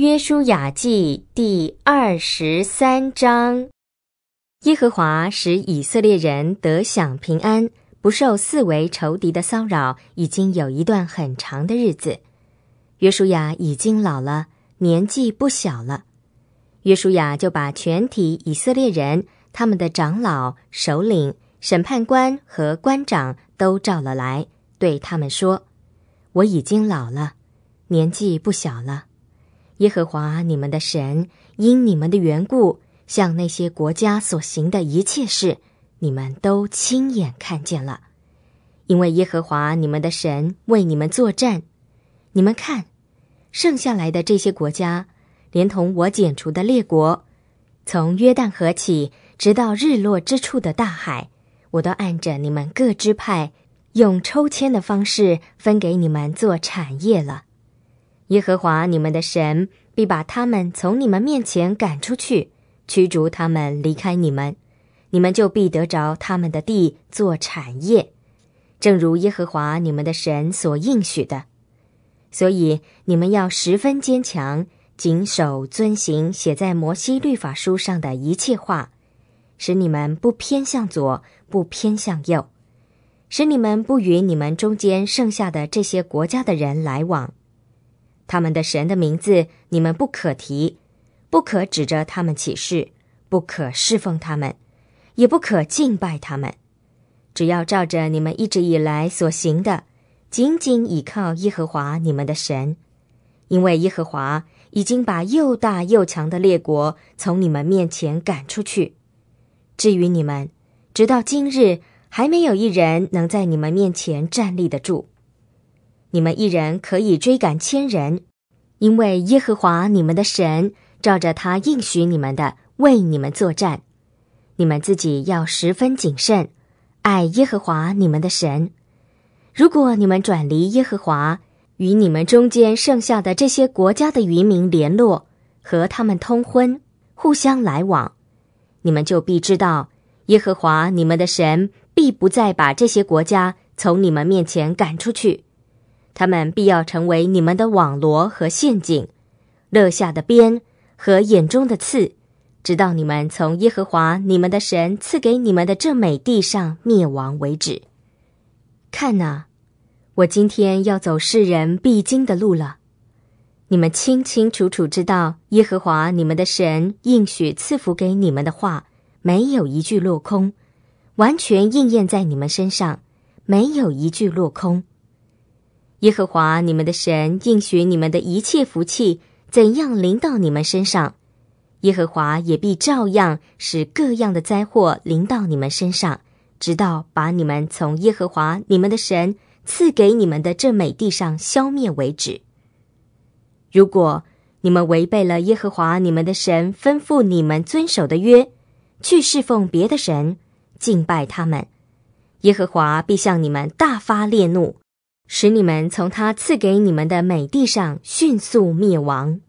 约书亚记第二十三章，耶和华使以色列人得享平安，不受四围仇敌的骚扰，已经有一段很长的日子。约书亚已经老了，年纪不小了。约书亚就把全体以色列人、他们的长老、首领、审判官和官长都召了来，对他们说：“我已经老了，年纪不小了。”耶和华你们的神因你们的缘故向那些国家所行的一切事，你们都亲眼看见了。因为耶和华你们的神为你们作战，你们看，剩下来的这些国家，连同我剪除的列国，从约旦河起直到日落之处的大海，我都按着你们各支派用抽签的方式分给你们做产业了。耶和华你们的神必把他们从你们面前赶出去，驱逐他们离开你们，你们就必得着他们的地做产业，正如耶和华你们的神所应许的。所以你们要十分坚强，谨守遵行写在摩西律法书上的一切话，使你们不偏向左，不偏向右，使你们不与你们中间剩下的这些国家的人来往。他们的神的名字，你们不可提，不可指着他们起誓，不可侍奉他们，也不可敬拜他们。只要照着你们一直以来所行的，紧紧倚靠耶和华你们的神，因为耶和华已经把又大又强的列国从你们面前赶出去。至于你们，直到今日，还没有一人能在你们面前站立得住。你们一人可以追赶千人，因为耶和华你们的神照着他应许你们的，为你们作战。你们自己要十分谨慎，爱耶和华你们的神。如果你们转离耶和华，与你们中间剩下的这些国家的渔民联络，和他们通婚，互相来往，你们就必知道耶和华你们的神必不再把这些国家从你们面前赶出去。他们必要成为你们的网罗和陷阱，乐下的鞭和眼中的刺，直到你们从耶和华你们的神赐给你们的这美地上灭亡为止。看呐，我今天要走世人必经的路了。你们清清楚楚知道，耶和华你们的神应许赐福给你们的话，没有一句落空，完全应验在你们身上，没有一句落空。耶和华你们的神应许你们的一切福气怎样临到你们身上，耶和华也必照样使各样的灾祸临到你们身上，直到把你们从耶和华你们的神赐给你们的这美地上消灭为止。如果你们违背了耶和华你们的神吩咐你们遵守的约，去侍奉别的神敬拜他们，耶和华必向你们大发烈怒。使你们从他赐给你们的美地上迅速灭亡。